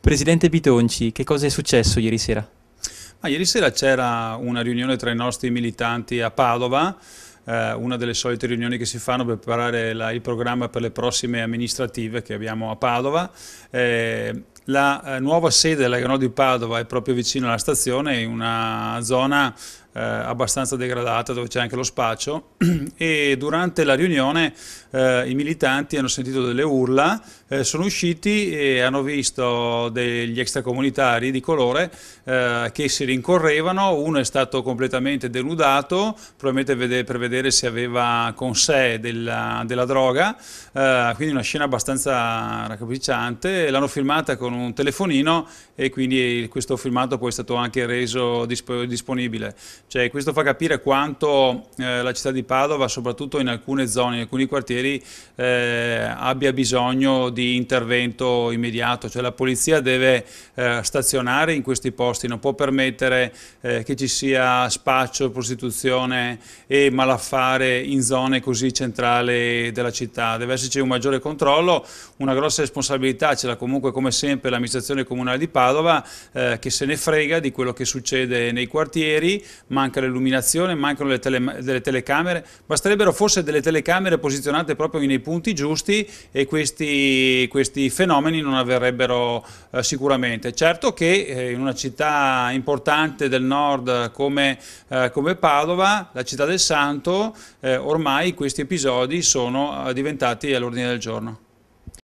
Presidente Bitonci, che cosa è successo ieri sera? Ah, ieri sera c'era una riunione tra i nostri militanti a Padova, eh, una delle solite riunioni che si fanno per preparare la, il programma per le prossime amministrative che abbiamo a Padova. Eh, la eh, nuova sede della Granò di Padova è proprio vicino alla stazione, in una zona eh, abbastanza degradata dove c'è anche lo spaccio e durante la riunione eh, i militanti hanno sentito delle urla, eh, sono usciti e hanno visto degli extracomunitari di colore eh, che si rincorrevano, uno è stato completamente denudato, probabilmente per vedere se aveva con sé della, della droga, eh, quindi una scena abbastanza raccapricciante, l'hanno filmata con con un telefonino e quindi questo filmato poi è stato anche reso disp disponibile. Cioè, questo fa capire quanto eh, la città di Padova, soprattutto in alcune zone, in alcuni quartieri, eh, abbia bisogno di intervento immediato, cioè la polizia deve eh, stazionare in questi posti, non può permettere eh, che ci sia spaccio, prostituzione e malaffare in zone così centrali della città, deve esserci un maggiore controllo, una grossa responsabilità ce l'ha comunque come sempre sempre l'amministrazione comunale di Padova eh, che se ne frega di quello che succede nei quartieri, manca l'illuminazione, mancano le tele, delle telecamere, basterebbero forse delle telecamere posizionate proprio nei punti giusti e questi, questi fenomeni non avverrebbero eh, sicuramente. Certo che eh, in una città importante del nord come, eh, come Padova, la città del Santo, eh, ormai questi episodi sono eh, diventati all'ordine del giorno.